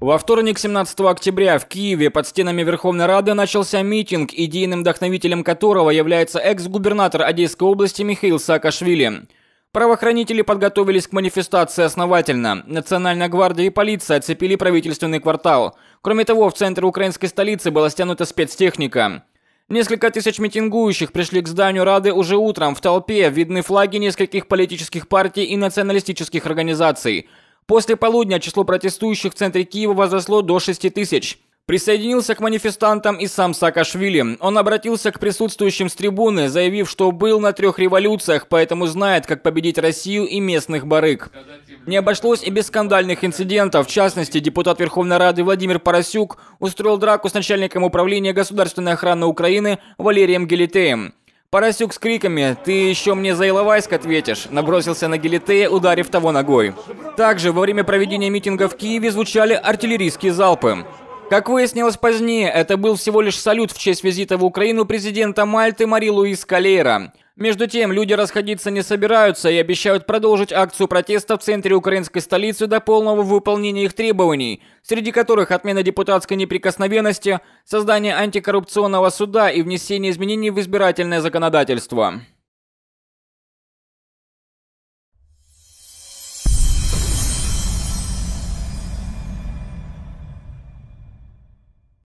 Во вторник, 17 октября, в Киеве под стенами Верховной Рады начался митинг, идейным вдохновителем которого является экс-губернатор Одесской области Михаил Саакашвили. Правоохранители подготовились к манифестации основательно. Национальная гвардия и полиция оцепили правительственный квартал. Кроме того, в центр украинской столицы была стянута спецтехника. Несколько тысяч митингующих пришли к зданию Рады уже утром. В толпе видны флаги нескольких политических партий и националистических организаций – После полудня число протестующих в центре Киева возросло до 6 тысяч. Присоединился к манифестантам и сам Саакашвили. Он обратился к присутствующим с трибуны, заявив, что был на трех революциях, поэтому знает, как победить Россию и местных барыг. Не обошлось и без скандальных инцидентов. В частности, депутат Верховной Рады Владимир Поросюк устроил драку с начальником управления государственной охраны Украины Валерием Гелитеем. Поросюк с криками «Ты еще мне за Иловайск ответишь!» набросился на Гелитея, ударив того ногой. Также во время проведения митинга в Киеве звучали артиллерийские залпы. Как выяснилось позднее, это был всего лишь салют в честь визита в Украину президента Мальты Мари Луис Калейра. Между тем, люди расходиться не собираются и обещают продолжить акцию протеста в центре украинской столицы до полного выполнения их требований, среди которых отмена депутатской неприкосновенности, создание антикоррупционного суда и внесение изменений в избирательное законодательство.